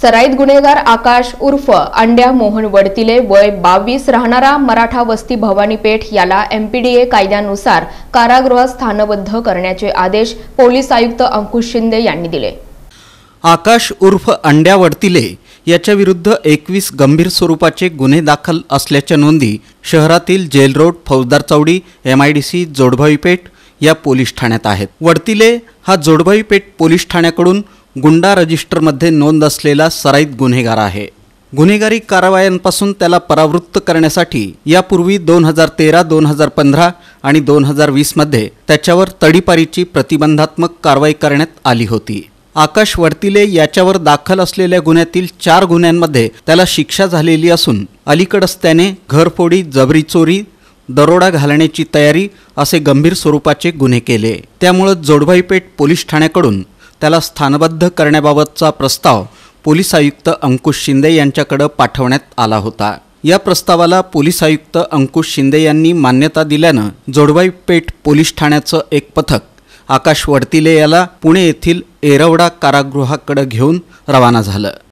सराईत गुन्हेगार आकाश उर्फ अंड्या मोहन वडतिले वय बावीस राहणारा मराठा वस्ती भवानीपेठ याला एमपीडीए कायद्यानुसार कारागृहात स्थानबद्ध करण्याचे आदेश पोलीस आयुक्त अंकुश शिंदे यांनी दिले आकाश उर्फ अंड्या वडतिले विरुद्ध एकवीस गंभीर स्वरूपाचे गुन्हे दाखल असल्याच्या नोंदी शहरातील जेल रोड फौजदार चौडी एमआयडीसी आय जोडभावी पेठ या पोलीस ठाण्यात आहेत वडतिले हा जोडभावी पेठ पोलीस ठाण्याकडून गुंडा रजिस्टरमध्ये नोंद असलेला सराईत गुन्हेगार आहे गुन्हेगारी कारवायांपासून त्याला परावृत्त करण्यासाठी यापूर्वी दोन हजार तेरा दोन हजार पंधरा आणि दोन हजार वीसमध्ये त्याच्यावर तडीपारीची प्रतिबंधात्मक कारवाई करण्यात आली होती आकाश वर्तिले याच्यावर दाखल असलेल्या गुन्ह्यातील चार गुन्ह्यांमध्ये त्याला शिक्षा झालेली असून अलीकडच त्याने घरफोडी जबरी चोरी दरोडा घालण्याची तयारी असे गंभीर स्वरूपाचे गुन्हे केले त्यामुळं जोडभाईपेठ पोलीस ठाण्याकडून त्याला स्थानबद्ध करण्याबाबतचा प्रस्ताव पोलीस आयुक्त अंकुश शिंदे यांच्याकडे पाठवण्यात आला होता या प्रस्तावाला पोलीस आयुक्त अंकुश शिंदे यांनी मान्यता दिल्यानं जोडवाई पेठ पोलीस ठाण्याचं एक पथक आकाश वडतिले याला पुणे येथील एरवडा कारागृहाकडे घेऊन रवाना झालं